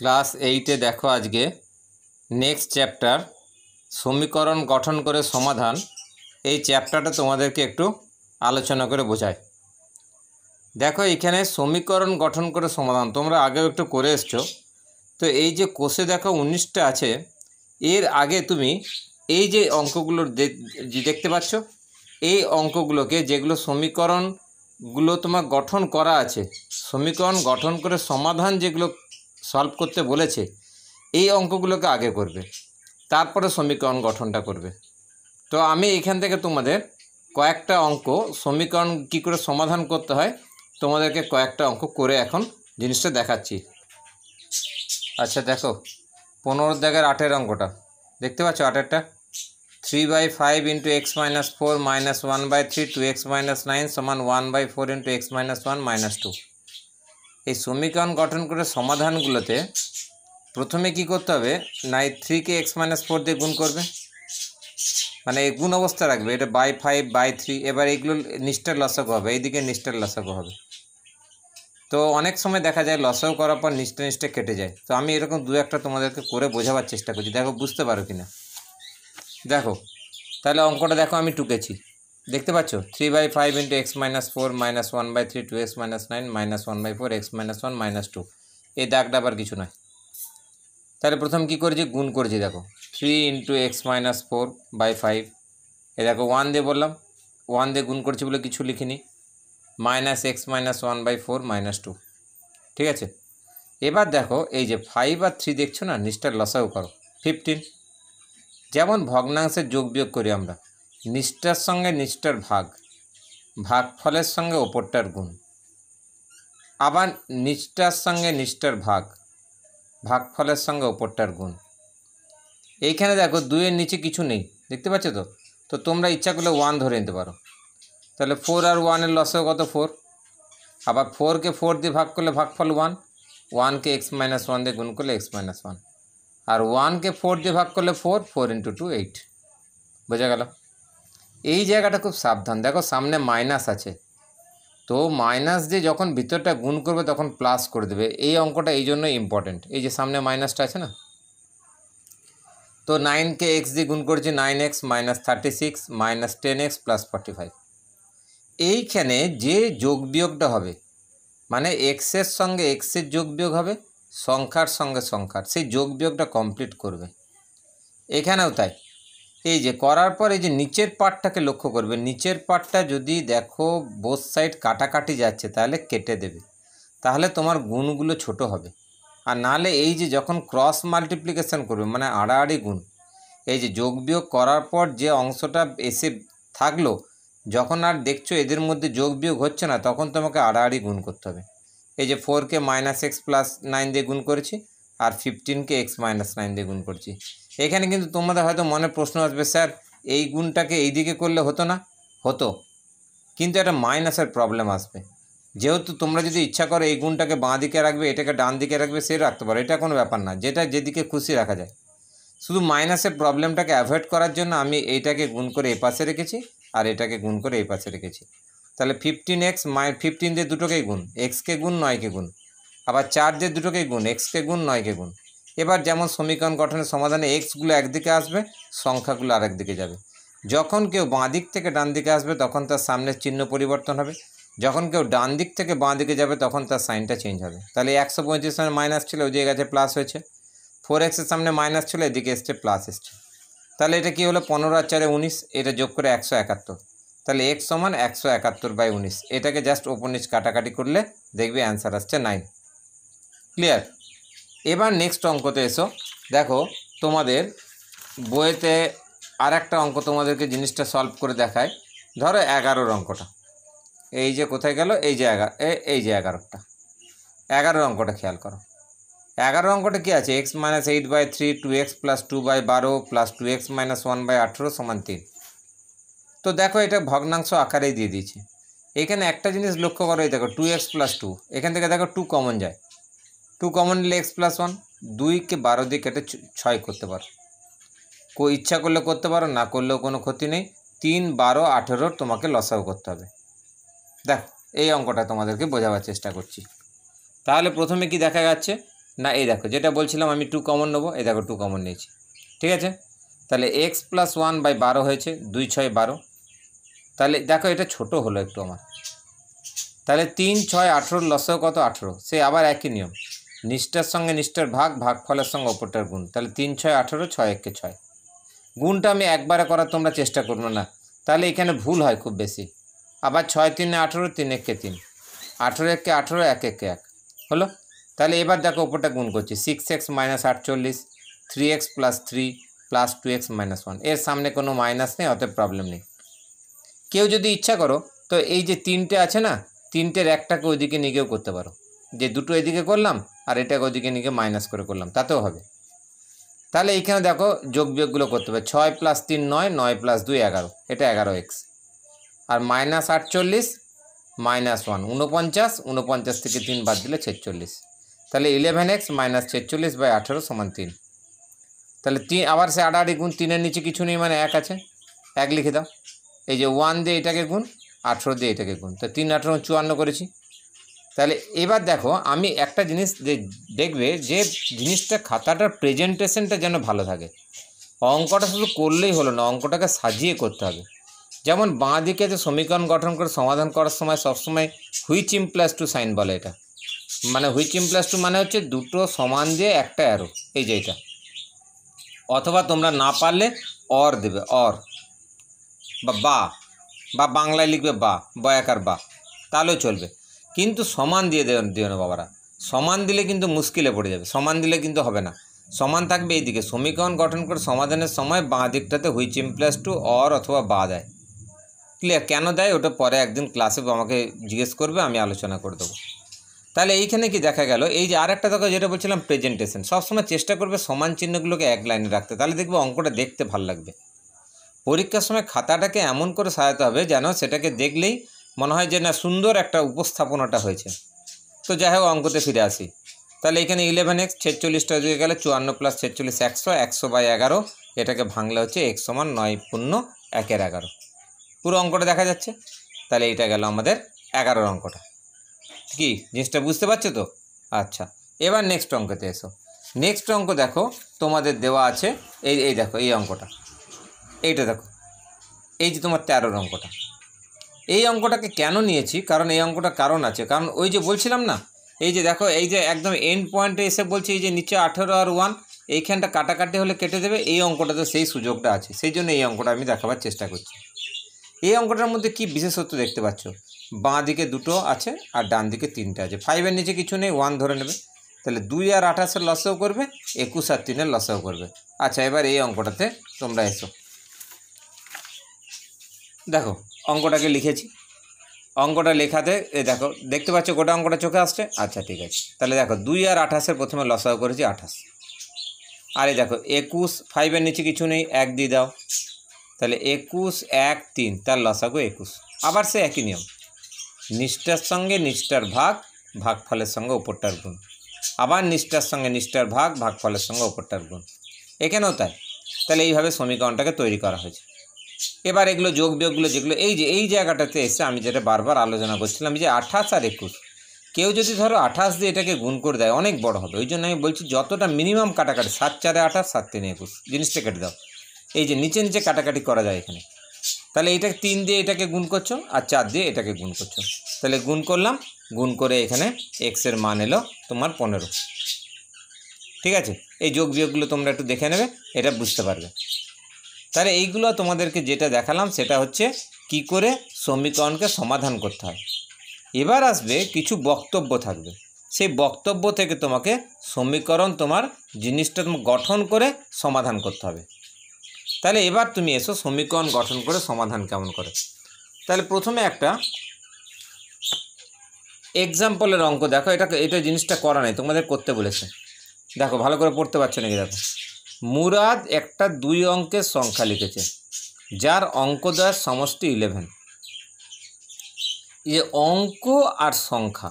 Class এইটে দেখো আজকে নেক্সট চ্যাপ্টার সমীকরণ গঠন করে সমাধান এই চ্যাপ্টারটা তোমাদেরকে একটু আলোচনা করে বোঝায় দেখো এখানে সমীকরণ গঠন করে সমাধান তোমরা আগেও একটু করে এসছো তো এই যে কোষে দেখো উনিশটা আছে এর আগে তুমি এই যে অঙ্কগুলো দেখতে পাচ্ছ এই অঙ্কগুলোকে যেগুলো সমীকরণগুলো তোমার গঠন করা আছে সমীকরণ গঠন করে সমাধান যেগুলো সলভ করতে বলেছে এই অঙ্কগুলোকে আগে করবে তারপরে সমীকরণ গঠনটা করবে তো আমি এখান থেকে তোমাদের কয়েকটা অঙ্ক সমীকরণ কী করে সমাধান করতে হয় তোমাদেরকে কয়েকটা অঙ্ক করে এখন জিনিসটা দেখাচ্ছি আচ্ছা দেখো পনেরো জায়গার আটের অঙ্কটা দেখতে পাচ্ছ আটেরটা three by five into x minus four minus one by three two x minus nine সমান one by four into x minus one minus two এই সমীকরণ গঠন করে সমাধানগুলোতে প্রথমে কি করতে হবে না এই থ্রিকে এক্স মাইনাস ফোর দিয়ে গুণ করবে মানে গুণ অবস্থা রাখবে এটা বাই ফাইভ বাই থ্রি এবার এইগুলো নিষ্ঠার লসক হবে এইদিকে নিষ্ঠার লসক হবে তো অনেক সময় দেখা যায় লসও করার পর নিষ্ঠা নিষ্ঠা কেটে যায় তো আমি এরকম দু একটা তোমাদেরকে করে বোঝাবার চেষ্টা করছি দেখো বুঝতে পারো কি না দেখো তাহলে অঙ্কটা দেখো আমি টুকেছি দেখতে পাচ্ছ three by five into x minus four minus one by three two x minus nine minus one by four x minus one minus two এই দাগটা আবার কিছু নয় তাহলে প্রথম কি করেছি গুণ করেছি দেখো three into x minus four by five এ দেখো ওয়ান দিয়ে বললাম ওয়ান দিয়ে গুণ করছি বলে কিছু লিখিনি minus x minus one by four minus two ঠিক আছে এবার দেখো এই যে ফাইভ আর থ্রি দেখছো না নিষ্ঠার লসাও করো ফিফটিন যেমন ভগ্নাংশের যোগ বিয়োগ করি আমরা নিষ্ঠার সঙ্গে নিষ্ঠার ভাগ ভাগ ফলের সঙ্গে ওপরটার গুণ আবার নিষ্ঠার সঙ্গে নিষ্ঠার ভাগ ভাগ ফলের সঙ্গে ওপরটার গুণ এইখানে দেখো দুইয়ের নিচে কিছু নেই দেখতে পাচ্ছ তো তো তোমরা ইচ্ছা করলে ওয়ান ধরে নিতে পারো তাহলে ফোর আর ওয়ানের লসেও কত ফোর আবার ফোরকে ফোর দিয়ে ভাগ করলে ভাগ ফল ওয়ান ওয়ানকে এক্স মাইনাস ওয়ান দিয়ে গুণ করলে এক্স মাইনাস ওয়ান আর ওয়ানকে ফোর দিয়ে ভাগ করলে four four into two eight বোঝা গেল এই জায়গাটা খুব সাবধান দেখো সামনে মাইনাস আছে তো মাইনাস দিয়ে যখন ভিতরটা গুণ করবে তখন প্লাস করে দেবে এই অঙ্কটা এই জন্য ইম্পর্টেন্ট এই যে সামনে মাইনাসটা আছে না তো নাইনকে এক্স দিয়ে গুণ করছি nine x minus thirty six minus ten x plus forty five এইখানে যে যোগ বিয়োগটা হবে মানে এক্সের সঙ্গে এক্সের যোগ বিয়োগ হবে সংখ্যার সঙ্গে সংখ্যার সেই যোগ বিয়োগটা কমপ্লিট করবে এখানেও তাই এই যে করার পর এই যে নিচের পাটটাকে লক্ষ্য করবে নিচের পাটটা যদি দেখো বোস সাইড কাটাকাটি যাচ্ছে তাহলে কেটে দেবে তাহলে তোমার গুণগুলো ছোট হবে আর নাহলে এই যে যখন ক্রস মাল্টিপ্লিকেশন করবে মানে আড়াআড়ি গুণ এই যে যোগ বিয়োগ করার পর যে অংশটা এসে থাকলো যখন আর দেখছো এদের মধ্যে যোগ বিয়োগ হচ্ছে না তখন তোমাকে আড়াআড়ি গুণ করতে হবে এই যে ফোরকে মাইনাস এক্স প্লাস নাইন দিয়ে গুণ করেছি আর ফিফটিনকে এক্স মাইনাস নাইন দিয়ে গুণ করছি এখানে কিন্তু তোমাদের হয়তো মনে প্রশ্ন আসবে স্যার এই গুণটাকে এই দিকে করলে হতো না হতো কিন্তু একটা মাইনাসের প্রবলেম আসবে যেহেতু তোমরা যদি ইচ্ছা করো এই গুণটাকে বাঁ দিকে রাখবে এটাকে ডান দিকে রাখবে সে রাখতে পারো এটা কোনো ব্যাপার না যেটা যেদিকে খুশি রাখা যায় শুধু মাইনাসের প্রবলেমটাকে অ্যাভয়েড করার জন্য আমি এইটাকে গুণ করে এপাশে পাশে রেখেছি আর এটাকে গুণ করে এই পাশে রেখেছি তাহলে ফিফটিন এক্স মাই ফিফটিন দিয়ে দুটোকেই গুণ এক্সকে গুণ নয়কে গুণ আবার চার দিয়ে দুটোকেই গুণ এক্সকে গুণ নয়কে গুণ এবার যেমন সমীকরণ গঠনের সমাধানে এক্সগুলো একদিকে আসবে সংখ্যাগুলো আরেক দিকে যাবে যখন কেউ বাঁ দিক থেকে ডান দিকে আসবে তখন তার সামনের চিহ্ন পরিবর্তন হবে যখন কেউ ডান দিক থেকে বাঁ দিকে যাবে তখন তার সাইনটা চেঞ্জ হবে তাহলে একশো পঁয়ত্রিশ সামনে মাইনাস ছিল ওই গেছে প্লাস হয়েছে ফোর এক্সের সামনে মাইনাস ছিল এদিকে এসছে প্লাস এসছে তাহলে এটা কি হলো পনেরো আর চারে উনিশ এটা যোগ করে একশো একাত্তর তাহলে এক্স সমান একশো একাত্তর বাই উনিশ এটাকে জাস্ট ওপর নিচ কাটাকাটি করলে দেখবি অ্যান্সার আসছে নাইন ক্লিয়ার এবার নেক্সট অঙ্কতে এসো দেখো তোমাদের বইতে আর একটা অঙ্ক তোমাদেরকে জিনিসটা সলভ করে দেখায় ধরো এগারোর অঙ্কটা এই যে কোথায় গেল এই যে এগারো এই যে এগারোটা এগারোর অঙ্কটা খেয়াল করো এগারো অঙ্কটা কী আছে x minus eight by three two x plus two by বারো plus two x minus one by আঠেরো সমান তিন তো দেখো এটা ভগ্নাংশ আকারেই দিয়ে দিয়েছে এখানে একটা জিনিস লক্ষ্য করো এই দেখো টু এক্স প্লাস টু এখান থেকে দেখো টু কমন যায় টু কমন নিলে এক্স প্লাস ওয়ান দুইকে বারো দিয়ে কেটে ছয় করতে পারো কো ইচ্ছা করলে করতে পারো না করলেও কোনো ক্ষতি নেই তিন বারো আঠেরোর তোমাকে লসাও করতে হবে দেখ এই অঙ্কটা তোমাদেরকে বোঝাবার চেষ্টা করছি তাহলে প্রথমে কি দেখা যাচ্ছে না এই দেখো যেটা বলছিলাম আমি টু কমন নেবো এই দেখো টু কমন নিয়েছি ঠিক আছে তাহলে এক্স প্লাস ওয়ান বাই বারো হয়েছে দুই ছয় বারো তাহলে দেখো এটা ছোট হলো একটু আমার তাহলে তিন ছয় আঠেরোর লসেও কত আঠেরো সে আবার একই নিয়ম নিষ্ঠার সঙ্গে নিষ্ঠার ভাগ ভাগ ফলের সঙ্গে ওপরটার গুণ তাহলে তিন ছয় আঠেরো ছয় একে ছয় গুণটা আমি একবারে করার তোমরা চেষ্টা করবো না তাহলে এখানে ভুল হয় খুব বেশি আবার ছয় তিনে আঠেরো তিন একে তিন আঠেরো কে আঠেরো এক একে এক হলো তাহলে এবার দেখো ওপরটা গুণ করছি সিক্স এক্স মাইনাস আটচল্লিশ three x plus three plus two x minus one এর সামনে কোনো মাইনাস নেই অত প্রবলেম নেই কেউ যদি ইচ্ছা করো তো এই যে তিনটে আছে না তিনটের একটাকে ওইদিকে নিয়ে গিয়েও করতে পারো যে দুটো এদিকে করলাম আর এটাকে ওদিকে নিয়ে মাইনাস করে করলাম তাতেও হবে তাহলে এইখানে দেখো যোগ বিয়োগগুলো করতে হবে ছয় প্লাস তিন নয় নয় প্লাস দুই এগারো এটা এগারো এক্স আর মাইনাস আটচল্লিশ মাইনাস ওয়ান উনপঞ্চাশ উনপঞ্চাশ থেকে তিন বাদ দিলে ছেচল্লিশ তাহলে ইলেভেন এক্স মাইনাস ছেচল্লিশ বাই আঠেরো সমান তিন তাহলে তিন আবার সে আড়াআড়ি গুণ তিনের নিচে কিছু নেই মানে এক আছে এক লিখে দাও এই যে ওয়ান দিয়ে এটাকে গুণ আঠেরো দিয়ে এটাকে গুণ তো তিন আঠেরো চুয়ান্ন করেছি তাহলে এবার দেখো আমি একটা জিনিস দেখবে যে জিনিসটা খাতাটার প্রেজেন্টেশনটা যেন ভালো থাকে অঙ্কটা শুধু করলেই হলো না অঙ্কটাকে সাজিয়ে করতে হবে যেমন বাঁ দিকে যে সমীকরণ গঠন করে সমাধান করার সময় সবসময় হুইচ ইম প্লাস টু সাইন বলে এটা মানে হুইচ ইম প্লাস টু মানে হচ্ছে দুটো সমান দিয়ে একটা অ্যারো এই যে এটা অথবা তোমরা না পারলে অর দেবে অর বা বা বাংলায় লিখবে বা বয়াকার বা তাহলেও চলবে কিন্তু সমান দিয়ে দিও না বাবারা সমান দিলে কিন্তু মুশকিলে পড়ে যাবে সমান দিলে কিন্তু হবে না সমান থাকবে এইদিকে সমীকরণ গঠন করে সমাধানের সময় বাঁ দিকটাতে হুইচ ইমপ্লাস টু অর অথবা বা দেয় ক্লিয়ার কেন দেয় ওটা পরে একদিন ক্লাসে আমাকে জিজ্ঞেস করবে আমি আলোচনা করে দেবো তাহলে এইখানে কি দেখা গেল এই যে আর একটা দেখো যেটা বলছিলাম প্রেজেন্টেশন সবসময় চেষ্টা করবে সমান চিহ্নগুলোকে এক লাইনে রাখতে তাহলে দেখবে অঙ্কটা দেখতে ভাল লাগবে পরীক্ষার সময় খাতাটাকে এমন করে সাজাতে হবে যেন সেটাকে দেখলেই মনে হয় যে না সুন্দর একটা উপস্থাপনাটা হয়েছে তো যাই হোক অঙ্কতে ফিরে আসি তাহলে এখানে ইলেভেন এক্স ছেচল্লিশটা হয়ে গেলে চুয়ান্ন প্লাস ছেচল্লিশ একশো একশো বাই এগারো এটাকে ভাঙলে হচ্ছে এক সমান নয় পূর্ণ একের এগারো পুরো অঙ্কটা দেখা যাচ্ছে তাহলে এটা গেল আমাদের এগারোর অঙ্কটা কি জিনিসটা বুঝতে পারছো তো আচ্ছা এবার নেক্সট অঙ্কতে এসো নেক্সট অঙ্ক দেখো তোমাদের দেওয়া আছে এই এই দেখো এই অঙ্কটা এইটা দেখো এই যে তোমার তেরোর অঙ্কটা এই অঙ্কটাকে কেন নিয়েছি কারণ এই অঙ্কটা কারণ আছে কারণ ওই যে বলছিলাম না এই যে দেখো এই যে একদম এন্ড পয়েন্টে এসে বলছি এই যে নিচে আঠেরো আর ওয়ান এইখানটা কাটাকাটি হলে কেটে দেবে এই অঙ্কটাতে সেই সুযোগটা আছে সেই জন্য এই অঙ্কটা আমি দেখাবার চেষ্টা করছি এই অঙ্কটার মধ্যে কি বিশেষত্ব দেখতে পাচ্ছ বাঁ দিকে দুটো আছে আর ডান দিকে তিনটে আছে ফাইভের নিচে কিছু নেই ওয়ান ধরে নেবে তাহলে দুই আর আঠাশের লসেও করবে একুশ আর তিনের লসেও করবে আচ্ছা এবার এই অঙ্কটাতে তোমরা এসো দেখো অঙ্কটাকে লিখেছি অঙ্কটা লেখাতে এ দেখো দেখতে পাচ্ছ গোটা অঙ্কটা চোখে আসছে আচ্ছা ঠিক আছে তাহলে দেখো দুই আর আঠাশের প্রথমে লসাও করেছি আঠাশ আরে দেখো একুশ ফাইভের নিচে কিছু নেই এক দিয়ে দাও তাহলে একুশ এক তিন তার লসাগু একুশ আবার সে একই নিয়ম নিষ্ঠার সঙ্গে নিষ্ঠার ভাগ ভাগ ফলের সঙ্গে ওপরটার গুণ আবার নিষ্ঠার সঙ্গে নিষ্ঠার ভাগ ভাগ ফলের সঙ্গে ওপরটার গুণ এখানেও তাই তাহলে এইভাবে সমীকরণটাকে তৈরি করা হয়েছে এবার এগুলো যোগ বিয়োগগুলো যেগুলো এই যে এই জায়গাটাতে এসে আমি যেটা বারবার আলোচনা করছিলাম যে আঠাশ আর একুশ কেউ যদি ধরো আঠাশ দিয়ে এটাকে গুণ করে দেয় অনেক বড় হবে ওই জন্য আমি বলছি যতটা মিনিমাম কাটাকাটি সাত চারে আঠাশ সাত তিনে একুশ জিনিসটা কেটে দাও এই যে নিচে নিচে কাটাকাটি করা যায় এখানে তাহলে এটা তিন দিয়ে এটাকে গুণ করছো আর চার দিয়ে এটাকে গুণ করছো তাহলে গুণ করলাম গুণ করে এখানে এক্সের মান এলো তোমার পনেরো ঠিক আছে এই যোগ বিয়োগগুলো তোমরা একটু দেখে নেবে এটা বুঝতে পারবে তাহলে এইগুলো তোমাদেরকে যেটা দেখালাম সেটা হচ্ছে কি করে সমীকরণকে সমাধান করতে হয় এবার আসবে কিছু বক্তব্য থাকবে সেই বক্তব্য থেকে তোমাকে সমীকরণ তোমার জিনিসটা গঠন করে সমাধান করতে হবে তাহলে এবার তুমি এসো সমীকরণ গঠন করে সমাধান কেমন করে তাহলে প্রথমে একটা এক্সাম্পলের অঙ্ক দেখো এটা এটা জিনিসটা করা নেই তোমাদের করতে বলেছে দেখো ভালো করে পড়তে পারছো নাকি দেখো মুরাদ একটা দুই অঙ্কের সংখ্যা লিখেছে যার অঙ্ক দেওয়ার সমষ্টি ইলেভেন যে অঙ্ক আর সংখ্যা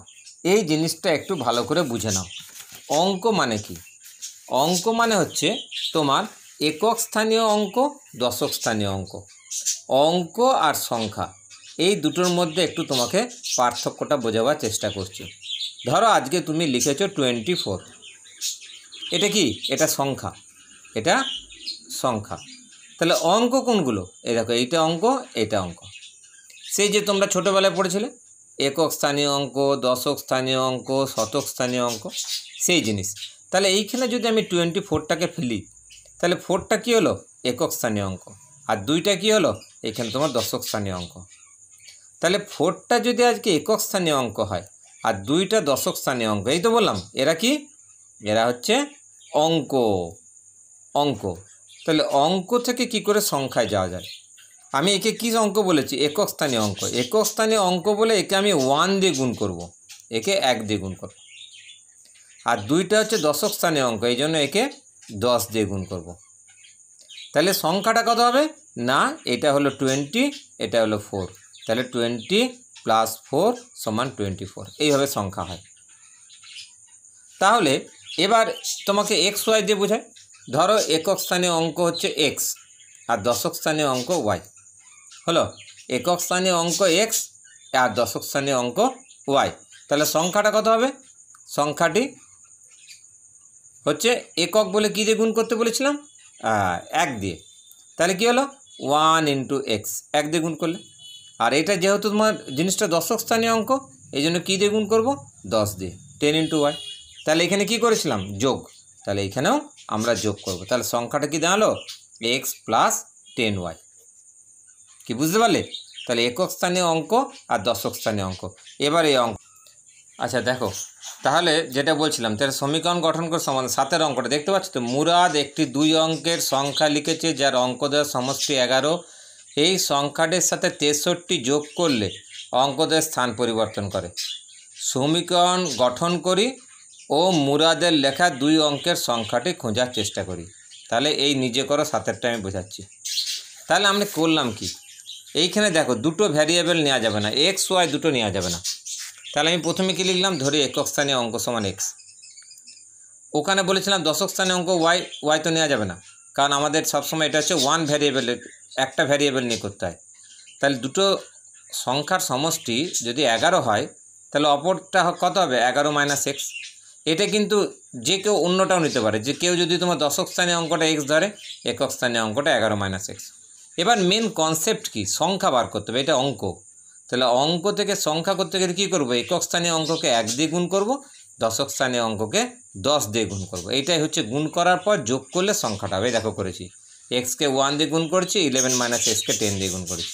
এই জিনিসটা একটু ভালো করে বুঝে নাও অঙ্ক মানে কি অঙ্ক মানে হচ্ছে তোমার একক স্থানীয় অঙ্ক দশক স্থানীয় অঙ্ক অঙ্ক আর সংখ্যা এই দুটোর মধ্যে একটু তোমাকে পার্থক্যটা বোঝাবার চেষ্টা করছি ধরো আজকে তুমি লিখেছো টোয়েন্টি ফোর এটা কি এটা সংখ্যা এটা সংখ্যা তাহলে অঙ্ক কোনগুলো এই দেখো এইটা অঙ্ক এটা অঙ্ক সেই যে তোমরা ছোটোবেলায় পড়েছিলে একক স্থানীয় অঙ্ক দশক স্থানীয় অঙ্ক শতক স্থানীয় অঙ্ক সেই জিনিস তাহলে এইখানে যদি আমি টোয়েন্টি ফোরটাকে ফেলি তাহলে ফোরটা কী হলো একক স্থানীয় অঙ্ক আর দুইটা কী হলো এখানে তোমার দশক স্থানীয় অঙ্ক তাহলে ফোরটা যদি আজকে একক স্থানীয় অঙ্ক হয় আর দুইটা দশক স্থানীয় অঙ্ক এই তো বললাম এরা কি এরা হচ্ছে অঙ্ক অঙ্ক তাহলে অঙ্ক থেকে কি করে সংখ্যায় যাওয়া যায় আমি একে কী অঙ্ক বলেছি একক স্থানীয় অঙ্ক একক স্থানীয় অঙ্ক বলে একে আমি ওয়ান দিয়ে গুণ করব। একে এক দিয়ে গুণ করব আর দুইটা হচ্ছে দশক স্থানীয় অঙ্ক এই জন্য একে দশ দিয়ে গুণ করব। তাহলে সংখ্যাটা কত হবে না এটা হলো টোয়েন্টি এটা হলো ফোর তাহলে টোয়েন্টি প্লাস ফোর সমান টোয়েন্টি ফোর এইভাবে সংখ্যা হয় তাহলে এবার তোমাকে এক্স ওয়াই দিয়ে বোঝায় ধরো একক স্থানীয় অঙ্ক হচ্ছে এক্স আর দশক স্থানীয় অঙ্ক ওয়াই হলো একক স্থানীয় অঙ্ক এক্স আর দশক স্থানীয় অঙ্ক ওয়াই তাহলে সংখ্যাটা কত হবে সংখ্যাটি হচ্ছে একক বলে কী দিয়ে গুণ করতে বলেছিলাম এক দিয়ে তাহলে কি হলো ওয়ান ইন্টু এক্স এক দিয়ে গুণ করলে আর এটা যেহেতু তোমার জিনিসটা দশক স্থানীয় অঙ্ক এই জন্য কী দিয়ে গুণ করবো দশ দিয়ে টেন ইন্টু ওয়াই তাহলে এখানে কি করেছিলাম যোগ তাহলে এখানেও আমরা যোগ করব তাহলে সংখ্যাটা কি দাঁড়ালো এক্স প্লাস টেন ওয়াই কি বুঝতে পারলে তাহলে একক স্থানীয় অঙ্ক আর দশক স্থানীয় অঙ্ক এবার এই অঙ্ক আচ্ছা দেখো তাহলে যেটা বলছিলাম তাহলে সমীকরণ গঠন করে সমান সাতের অঙ্কটা দেখতে পাচ্ছ তো মুরাদ একটি দুই অঙ্কের সংখ্যা লিখেছে যার অঙ্ক দেওয়া সমষ্টি এগারো এই সংখ্যাটির সাথে তেষট্টি যোগ করলে অঙ্কদের স্থান পরিবর্তন করে সমীকরণ গঠন করি ও মুরাদের লেখা দুই অঙ্কের সংখ্যাটি খোঁজার চেষ্টা করি তাহলে এই নিজে করো সাতের আমি বোঝাচ্ছি তাহলে আমি করলাম কি এইখানে দেখো দুটো ভ্যারিয়েবল নেওয়া যাবে না এক্স ওয়াই দুটো নেওয়া যাবে না তাহলে আমি প্রথমে কি লিখলাম ধরি একক স্থানে অঙ্ক সমান এক্স ওখানে বলেছিলাম দশক স্থানে অঙ্ক ওয়াই ওয়াই তো নেওয়া যাবে না কারণ আমাদের সবসময় এটা হচ্ছে ওয়ান ভ্যারিয়েবেল একটা ভ্যারিয়েবল নিয়ে করতে হয় তাহলে দুটো সংখ্যার সমষ্টি যদি এগারো হয় তাহলে অপরটা কত হবে এগারো মাইনাস এক্স এটা কিন্তু যে কেউ অন্যটাও নিতে পারে যে কেউ যদি তোমার দশক স্থানে অঙ্কটা এক্স ধরে একক স্থানে অঙ্কটা এগারো মাইনাস এক্স এবার মেন কনসেপ্ট কি সংখ্যা বার করতে হবে এটা অঙ্ক তাহলে অঙ্ক থেকে সংখ্যা করতে গেলে কী করবো একক স্থানীয় অঙ্ককে এক দিয়ে গুণ করবো দশক স্থানীয় অঙ্ককে দশ দিয়ে গুণ করবো এটাই হচ্ছে গুণ করার পর যোগ করলে সংখ্যাটা হবে দেখো করেছি এক্সকে ওয়ান দিয়ে গুণ করেছি ইলেভেন মাইনাস এক্সকে টেন দিয়ে গুণ করেছি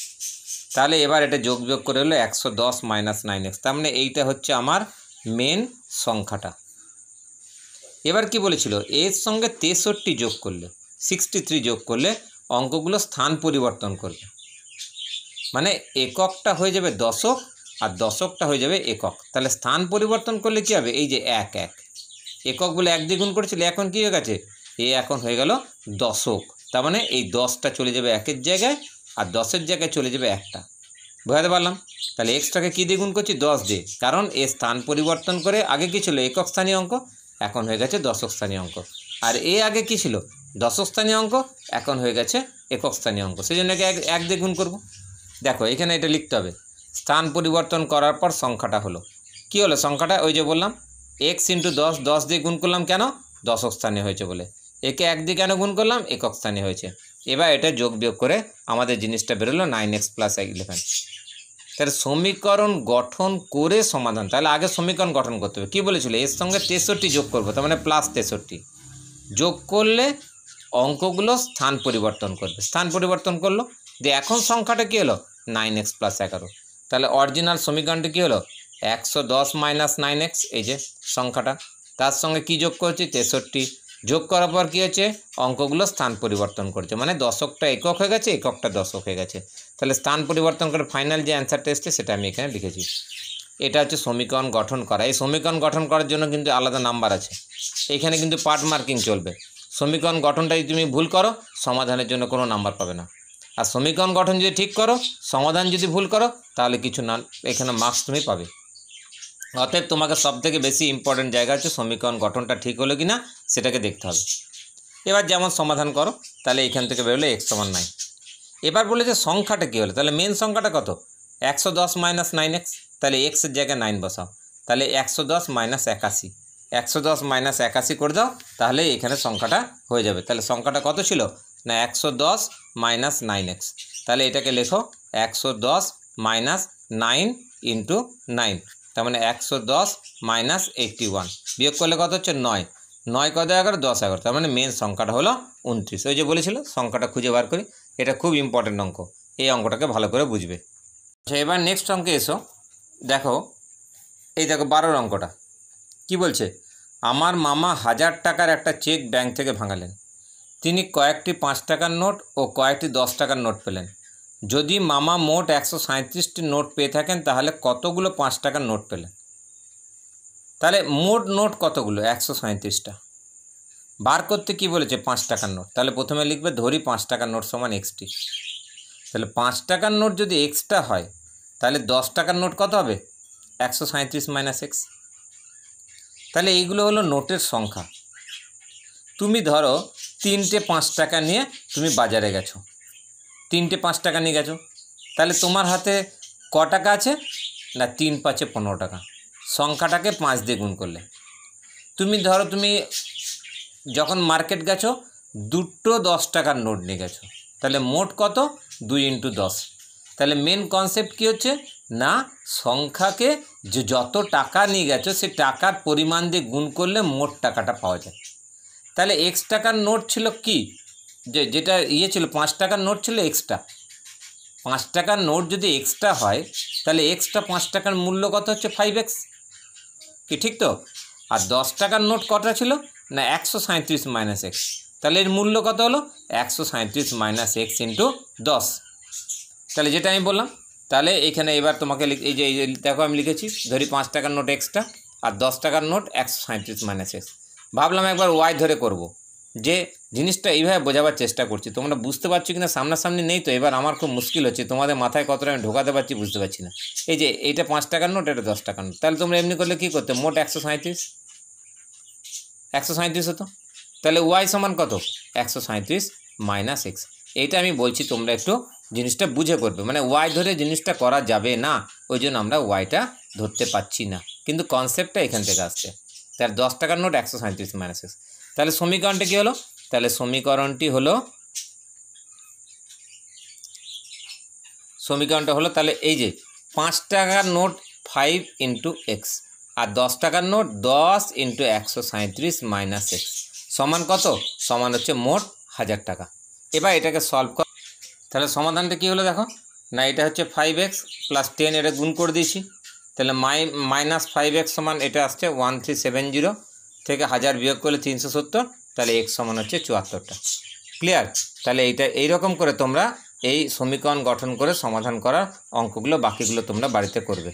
তাহলে এবার এটা যোগ যোগ করে হলো একশো দশ মাইনাস নাইন এক্স তার মানে এইটা হচ্ছে আমার মেন সংখ্যাটা এবার কি বলেছিল এর সঙ্গে তেষট্টি যোগ করলে সিক্সটি থ্রি যোগ করলে অঙ্কগুলো স্থান পরিবর্তন করবে মানে এককটা হয়ে যাবে দশক আর দশকটা হয়ে যাবে একক তাহলে স্থান পরিবর্তন করলে কী হবে এই যে এক এক একক বলে এক দ্বিগুণ করেছিল এখন কী হয়ে গেছে এ এখন হয়ে গেল দশক তার মানে এই দশটা চলে যাবে একের জায়গায় আর দশের জায়গায় চলে যাবে একটা বোঝাতে পারলাম তাহলে এক্সট্রাকে কী দ্বিগুণ করছি দশ দিয়ে কারণ এ স্থান পরিবর্তন করে আগে কী ছিল একক স্থানীয় অঙ্ক এখন হয়ে গেছে দশক স্থানীয় অঙ্ক আর এ আগে কি ছিল দশক স্থানীয় অঙ্ক এখন হয়ে গেছে একক স্থানীয় অঙ্ক সেই জন্য এক এক দিয়ে গুণ করবো দেখো এখানে এটা লিখতে হবে স্থান পরিবর্তন করার পর সংখ্যাটা হলো কি হলো সংখ্যাটা ওই যে বললাম এক্স ইন্টু দশ দশ দিয়ে গুণ করলাম কেন দশক স্থানীয় হয়েছে বলে একে এক দিয়ে কেন গুণ করলাম একক স্থানীয় হয়েছে এবার এটা যোগ বিয়োগ করে আমাদের জিনিসটা বেরোলো নাইন এক্স প্লাস ইলেভেন তাহলে সমীকরণ গঠন করে সমাধান তাহলে আগে সমীকরণ গঠন করতে হবে কী বলেছিল এর সঙ্গে তেষট্টি যোগ করবো তার মানে প্লাস তেষট্টি যোগ করলে অঙ্কগুলো স্থান পরিবর্তন করবে স্থান পরিবর্তন করলো যে এখন সংখ্যাটা কী হলো নাইন এক্স প্লাস এগারো তাহলে অরিজিনাল সমীকরণটা কী হলো একশো দশ মাইনাস নাইন এক্স এই যে সংখ্যাটা তার সঙ্গে কী যোগ করছি তেষট্টি যোগ করার পর কী হয়েছে অঙ্কগুলো স্থান পরিবর্তন করছে মানে দশকটা একক হয়ে গেছে এককটা দশক হয়ে গেছে তাহলে স্থান পরিবর্তন করে ফাইনাল যে অ্যান্সারটা এসছে সেটা আমি এখানে লিখেছি এটা হচ্ছে সমীকরণ গঠন করা এই সমীকরণ গঠন করার জন্য কিন্তু আলাদা নাম্বার আছে এখানে কিন্তু পার্ট মার্কিং চলবে সমীকরণ গঠনটা যদি তুমি ভুল করো সমাধানের জন্য কোনো নাম্বার পাবে না আর সমীকরণ গঠন যদি ঠিক করো সমাধান যদি ভুল করো তাহলে কিছু না এখানে মার্কস তুমি পাবে অতএব তোমাকে সবথেকে বেশি ইম্পর্টেন্ট জায়গা হচ্ছে সমীকরণ গঠনটা ঠিক হলো কি না সেটাকে দেখতে হবে এবার যেমন সমাধান করো তাহলে এখান থেকে বেরোলে এক্স সমান নাই এবার বলেছে সংখ্যাটা কী হলো তাহলে মেন সংখ্যাটা কত একশো দশ মাইনাস নাইন এক্স তাহলে এক্সের জায়গায় নাইন বসাও তাহলে একশো দশ মাইনাস একাশি একশো দশ মাইনাস একাশি করে দাও তাহলে এখানে সংখ্যাটা হয়ে যাবে তাহলে সংখ্যাটা কত ছিল না একশো দশ মাইনাস নাইন এক্স তাহলে এটাকে লেখো একশো দশ মাইনাস নাইন ইন্টু নাইন তার মানে একশো দশ মাইনাস এইটটি ওয়ান বিয়োগ করলে কত হচ্ছে নয় নয় কত এগারো দশ এগারো তার মানে মেন সংখ্যাটা হলো উনত্রিশ ওই যে বলেছিল সংখ্যাটা খুঁজে বার করি এটা খুব ইম্পর্টেন্ট অঙ্ক এই অঙ্কটাকে ভালো করে বুঝবে আচ্ছা এবার নেক্সট অঙ্কে এসো দেখো এই দেখো বারোর অঙ্কটা কি বলছে আমার মামা হাজার টাকার একটা চেক ব্যাংক থেকে ভাঙালেন তিনি কয়েকটি পাঁচ টাকার নোট ও কয়েকটি দশ টাকার নোট পেলেন যদি মামা মোট একশো সাঁত্রিশটি নোট পেয়ে থাকেন তাহলে কতগুলো পাঁচ টাকার নোট পেলেন তাহলে মোট নোট কতগুলো একশো সাঁত্রিশটা বার করতে কি বলেছে পাঁচ টাকার নোট তাহলে প্রথমে লিখবে ধরি পাঁচ টাকার নোট সমান এক্সটি তাহলে পাঁচ টাকার নোট যদি এক্সট্রা হয় তাহলে দশ টাকার নোট কত হবে একশো সাঁত্রিশ মাইনাস এক্স তাহলে এইগুলো হলো নোটের সংখ্যা তুমি ধরো তিনটে পাঁচ টাকা নিয়ে তুমি বাজারে গেছো তিনটে পাঁচ টাকা নিয়ে গেছো তাহলে তোমার হাতে ক টাকা আছে না তিন পাঁচে পনেরো টাকা সংখ্যাটাকে পাঁচ দিয়ে গুণ করলে তুমি ধরো তুমি যখন মার্কেট গেছো দুটো দশ টাকার নোট নিয়ে গেছো তাহলে মোট কত দুই ইন্টু দশ তাহলে মেন কনসেপ্ট কী হচ্ছে না সংখ্যাকে যে যত টাকা নিয়ে গেছো সে টাকার পরিমাণ দিয়ে গুণ করলে মোট টাকাটা পাওয়া যায় তাহলে এক্স টাকার নোট ছিল কি যে যেটা ইয়ে ছিল পাঁচ টাকার নোট ছিল এক্সট্রা পাঁচ টাকার নোট যদি এক্সট্রা হয় তাহলে এক্সট্রা পাঁচ টাকার মূল্য কত হচ্ছে ফাইভ এক্স কি ঠিক তো আর দশ টাকার নোট কটা ছিল না একশো সাঁত্রিশ মাইনাস এক্স তাহলে এর মূল্য কত হলো একশো সাঁত্রিশ মাইনাস এক্স ইন্টু দশ তাহলে যেটা আমি বললাম তাহলে এখানে এবার তোমাকে এই যে দেখো আমি লিখেছি ধরি পাঁচ টাকার নোট এক্সটা আর দশ টাকার নোট একশো সাঁত্রিশ মাইনাস এক্স ভাবলাম একবার ওয়াই ধরে করব যে জিনিসটা এইভাবে বোঝাবার চেষ্টা করছি তোমরা বুঝতে পারছো কি না সামনাসামনি নেই তো এবার আমার খুব মুশকিল হচ্ছে তোমাদের মাথায় কতটা আমি ঢোকাতে পারছি বুঝতে পারছি না এই যে এইটা পাঁচ টাকার নোট এটা দশ টাকার নোট তাহলে তোমরা এমনি করলে কী করতে মোট একশো সাঁত্রিশ একশো সাঁত্রিশ হতো তাহলে ওয়াই সমান কত একশো সাঁত্রিশ মাইনাস এক্স এইটা আমি বলছি তোমরা একটু জিনিসটা বুঝে করবে মানে ওয়াই ধরে জিনিসটা করা যাবে না ওই জন্য আমরা ওয়াইটা ধরতে পাচ্ছি না কিন্তু কনসেপ্টটা এখান থেকে আসছে তার দশ টাকার নোট একশো সাঁত্রিশ মাইনাস এক্স তাহলে সমীকরণটা কী হলো তাহলে সমীকরণটি হলো সমীকরণটা হলো তাহলে এই যে পাঁচ টাকার নোট ফাইভ ইন্টু এক্স আর দশ টাকার নোট দশ ইন্টু একশো সাঁত্রিশ মাইনাস এক্স সমান কত সমান হচ্ছে মোট হাজার টাকা এবার এটাকে সলভ কর তাহলে সমাধানটা কী হলো দেখো না এটা হচ্ছে ফাইভ এক্স প্লাস টেন এটা গুণ করে দিয়েছি তাহলে মাই মাইনাস ফাইভ এক্স সমান এটা আসছে ওয়ান থ্রি সেভেন জিরো থেকে হাজার বিয়োগ করলে তিনশো সত্তর তাহলে এক্স সমান হচ্ছে চুয়াত্তরটা ক্লিয়ার তাহলে এইটা এইরকম করে তোমরা এই সমীকরণ গঠন করে সমাধান করার অঙ্কগুলো বাকিগুলো তোমরা বাড়িতে করবে